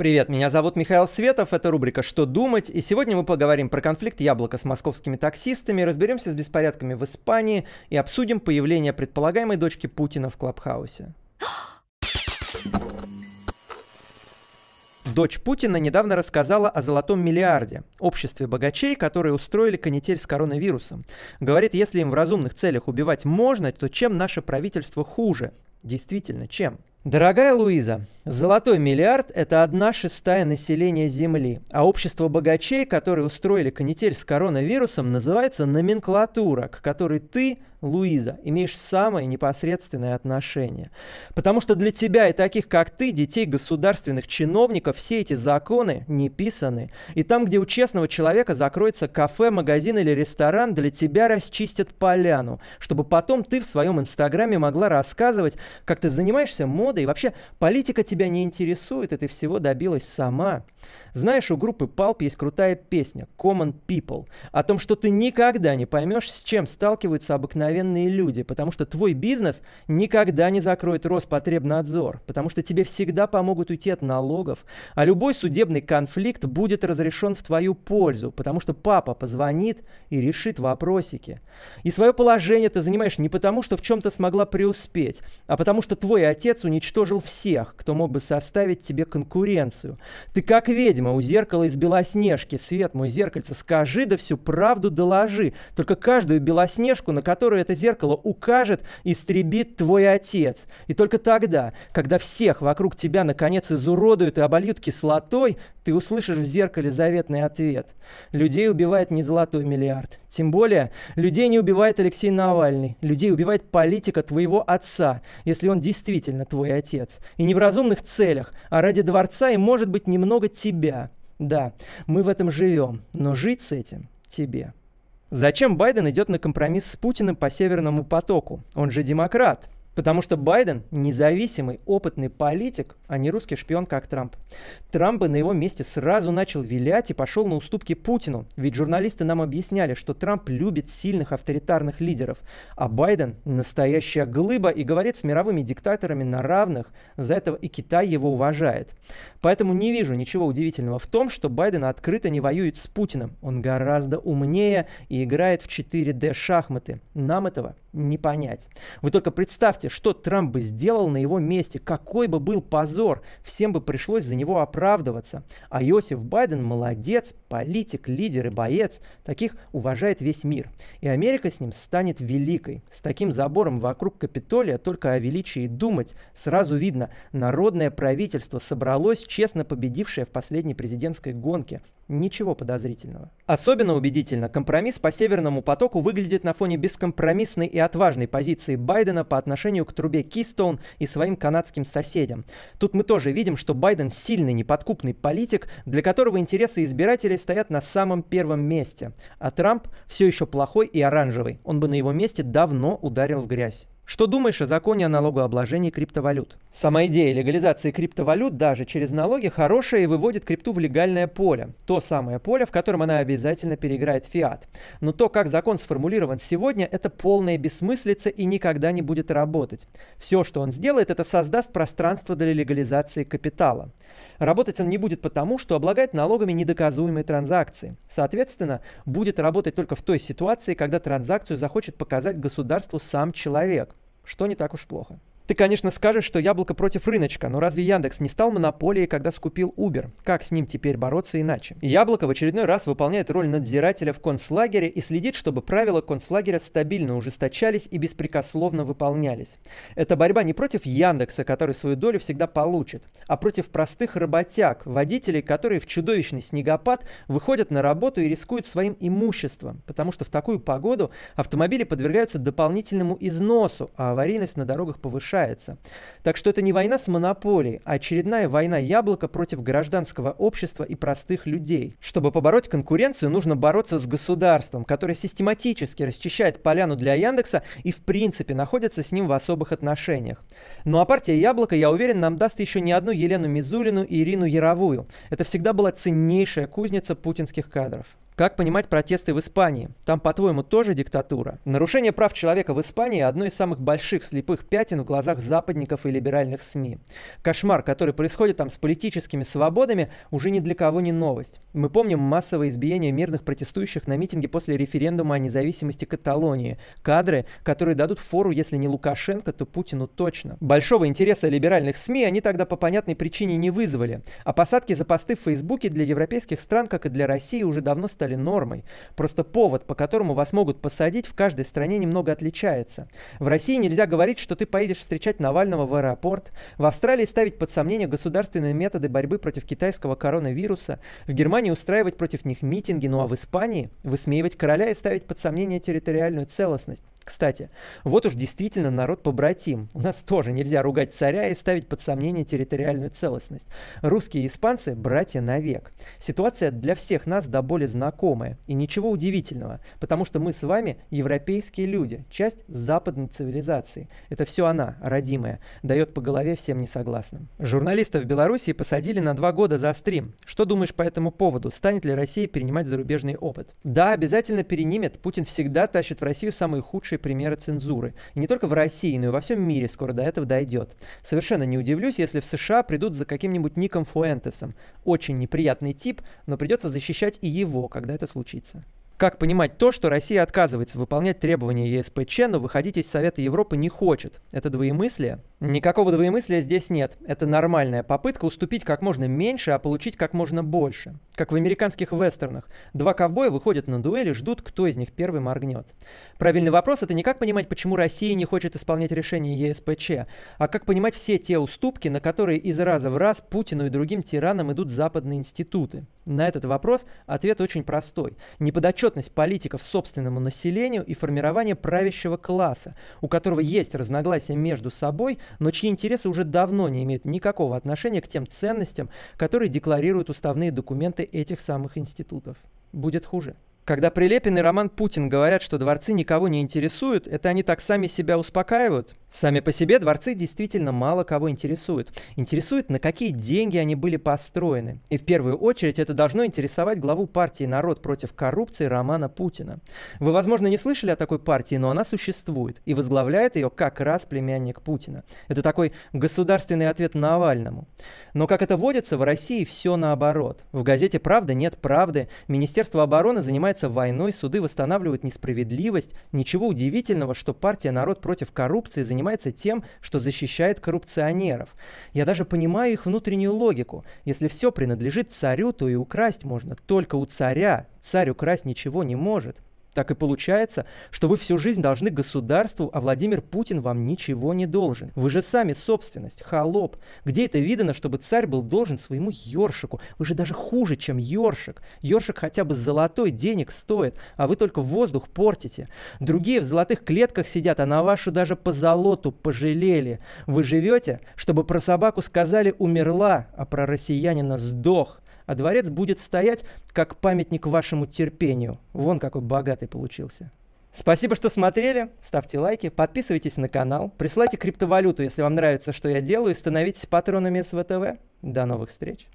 Привет, меня зовут Михаил Светов, это рубрика «Что думать?» и сегодня мы поговорим про конфликт яблока с московскими таксистами, разберемся с беспорядками в Испании и обсудим появление предполагаемой дочки Путина в Клабхаусе. Дочь Путина недавно рассказала о золотом миллиарде, обществе богачей, которые устроили канитель с коронавирусом. Говорит, если им в разумных целях убивать можно, то чем наше правительство хуже? Действительно, чем? Дорогая Луиза, золотой миллиард – это одна шестая населения Земли, а общество богачей, которые устроили канитель с коронавирусом, называется номенклатура, к которой ты, Луиза, имеешь самое непосредственное отношение. Потому что для тебя и таких, как ты, детей государственных чиновников, все эти законы не писаны. И там, где у честного человека закроется кафе, магазин или ресторан, для тебя расчистят поляну, чтобы потом ты в своем инстаграме могла рассказывать, как ты занимаешься модой, вообще политика тебя не интересует, и ты всего добилась сама. Знаешь, у группы Palp есть крутая песня «Common People» о том, что ты никогда не поймешь, с чем сталкиваются обыкновенные люди, потому что твой бизнес никогда не закроет Роспотребнадзор, потому что тебе всегда помогут уйти от налогов, а любой судебный конфликт будет разрешен в твою пользу, потому что папа позвонит и решит вопросики. И свое положение ты занимаешь не потому, что в чем-то смогла преуспеть, а потому что твой отец уничтожил всех, кто мог бы составить тебе конкуренцию. Ты как ведьма у зеркала из Белоснежки. Свет мой, зеркальце, скажи да всю правду доложи. Только каждую Белоснежку, на которую это зеркало укажет, истребит твой отец. И только тогда, когда всех вокруг тебя наконец изуродуют и обольют кислотой, ты услышишь в зеркале заветный ответ. Людей убивает не золотой миллиард. Тем более, людей не убивает Алексей Навальный. Людей убивает политика твоего отца если он действительно твой отец. И не в разумных целях, а ради дворца и, может быть, немного тебя. Да, мы в этом живем, но жить с этим тебе. Зачем Байден идет на компромисс с Путиным по Северному потоку? Он же демократ. Потому что Байден независимый, опытный политик, а не русский шпион, как Трамп. Трамп бы на его месте сразу начал вилять и пошел на уступки Путину. Ведь журналисты нам объясняли, что Трамп любит сильных авторитарных лидеров, а Байден настоящая глыба и говорит с мировыми диктаторами на равных. За этого и Китай его уважает. Поэтому не вижу ничего удивительного в том, что Байден открыто не воюет с Путиным. Он гораздо умнее и играет в 4D шахматы. Нам этого не понять. Вы только представьте, что Трамп бы сделал на его месте, какой бы был позор, всем бы пришлось за него оправдываться. А Иосиф Байден молодец, политик, лидер и боец, таких уважает весь мир. И Америка с ним станет великой. С таким забором вокруг Капитолия только о величии думать. Сразу видно, народное правительство собралось, честно победившее в последней президентской гонке. Ничего подозрительного. Особенно убедительно компромисс по Северному потоку выглядит на фоне бескомпромиссной и отважной позиции Байдена по отношению к трубе Keystone и своим канадским соседям. Тут мы тоже видим, что Байден сильный неподкупный политик, для которого интересы избирателей стоят на самом первом месте. А Трамп все еще плохой и оранжевый. Он бы на его месте давно ударил в грязь. Что думаешь о законе о налогообложении криптовалют? Сама идея легализации криптовалют даже через налоги хорошая и выводит крипту в легальное поле. То самое поле, в котором она обязательно переиграет фиат. Но то, как закон сформулирован сегодня, это полная бессмыслица и никогда не будет работать. Все, что он сделает, это создаст пространство для легализации капитала. Работать он не будет потому, что облагает налогами недоказуемые транзакции. Соответственно, будет работать только в той ситуации, когда транзакцию захочет показать государству сам человек что не так уж плохо. Ты, конечно, скажешь, что яблоко против рыночка, но разве Яндекс не стал монополией, когда скупил Uber? Как с ним теперь бороться иначе? Яблоко в очередной раз выполняет роль надзирателя в концлагере и следит, чтобы правила концлагеря стабильно ужесточались и беспрекословно выполнялись. Это борьба не против Яндекса, который свою долю всегда получит, а против простых работяг, водителей, которые в чудовищный снегопад выходят на работу и рискуют своим имуществом, потому что в такую погоду автомобили подвергаются дополнительному износу, а аварийность на дорогах повышается решается. Так что это не война с монополией, а очередная война яблока против гражданского общества и простых людей. Чтобы побороть конкуренцию, нужно бороться с государством, которое систематически расчищает поляну для Яндекса и в принципе находится с ним в особых отношениях. Ну а партия Яблоко, я уверен, нам даст еще не одну Елену Мизулину и Ирину Яровую. Это всегда была ценнейшая кузница путинских кадров. Как понимать протесты в Испании? Там, по-твоему, тоже диктатура? Нарушение прав человека в Испании – одно из самых больших слепых пятен в глазах западников и либеральных СМИ. Кошмар, который происходит там с политическими свободами, уже ни для кого не новость. Мы помним массовое избиение мирных протестующих на митинге после референдума о независимости Каталонии. Кадры, которые дадут фору, если не Лукашенко, то Путину точно. Большого интереса либеральных СМИ они тогда по понятной причине не вызвали. А посадки за посты в Фейсбуке для европейских стран, как и для России, уже давно стали стали нормой. Просто повод, по которому вас могут посадить, в каждой стране немного отличается. В России нельзя говорить, что ты поедешь встречать Навального в аэропорт. В Австралии ставить под сомнение государственные методы борьбы против китайского коронавируса. В Германии устраивать против них митинги. Ну а в Испании высмеивать короля и ставить под сомнение территориальную целостность. Кстати, вот уж действительно народ побратим. У нас тоже нельзя ругать царя и ставить под сомнение территориальную целостность. Русские и испанцы – братья навек. Ситуация для всех нас до боли знакома знакомое. И ничего удивительного, потому что мы с вами европейские люди, часть западной цивилизации. Это все она, родимая, дает по голове всем несогласным. Журналистов в Беларуси посадили на два года за стрим. Что думаешь по этому поводу? Станет ли Россия перенимать зарубежный опыт? Да, обязательно перенимет. Путин всегда тащит в Россию самые худшие примеры цензуры. И не только в России, но и во всем мире скоро до этого дойдет. Совершенно не удивлюсь, если в США придут за каким-нибудь Ником Фуэнтесом. Очень неприятный тип, но придется защищать и его, когда когда это случится. Как понимать то, что Россия отказывается выполнять требования ЕСПЧ, но выходить из Совета Европы не хочет? Это двоемыслие? Никакого двоемыслия здесь нет. Это нормальная попытка уступить как можно меньше, а получить как можно больше. Как в американских вестернах. Два ковбоя выходят на дуэль и ждут, кто из них первый моргнет. Правильный вопрос — это не как понимать, почему Россия не хочет исполнять решение ЕСПЧ, а как понимать все те уступки, на которые из раза в раз Путину и другим тиранам идут западные институты. На этот вопрос ответ очень простой. Не подо подотчетность политиков собственному населению и формирование правящего класса, у которого есть разногласия между собой, но чьи интересы уже давно не имеют никакого отношения к тем ценностям, которые декларируют уставные документы этих самых институтов. Будет хуже. Когда Прилепин и Роман Путин говорят, что дворцы никого не интересуют, это они так сами себя успокаивают? Сами по себе дворцы действительно мало кого интересуют. Интересует, на какие деньги они были построены. И в первую очередь это должно интересовать главу партии «Народ против коррупции» Романа Путина. Вы, возможно, не слышали о такой партии, но она существует, и возглавляет ее как раз племянник Путина. Это такой государственный ответ Навальному. Но, как это водится, в России все наоборот. В газете «Правда» нет правды, Министерство обороны занимает начинается войной, суды восстанавливают несправедливость. Ничего удивительного, что партия «Народ против коррупции» занимается тем, что защищает коррупционеров. Я даже понимаю их внутреннюю логику. Если все принадлежит царю, то и украсть можно. Только у царя. Царь украсть ничего не может. Так и получается, что вы всю жизнь должны государству, а Владимир Путин вам ничего не должен. Вы же сами собственность, холоп. Где это видано, чтобы царь был должен своему ёршику? Вы же даже хуже, чем ёршик. Ёршик хотя бы золотой денег стоит, а вы только воздух портите. Другие в золотых клетках сидят, а на вашу даже по золоту пожалели. Вы живете, чтобы про собаку сказали «умерла», а про россиянина «сдох» а дворец будет стоять как памятник вашему терпению. Вон какой богатый получился. Спасибо, что смотрели. Ставьте лайки, подписывайтесь на канал, присылайте криптовалюту, если вам нравится, что я делаю, и становитесь патронами СВТВ. До новых встреч!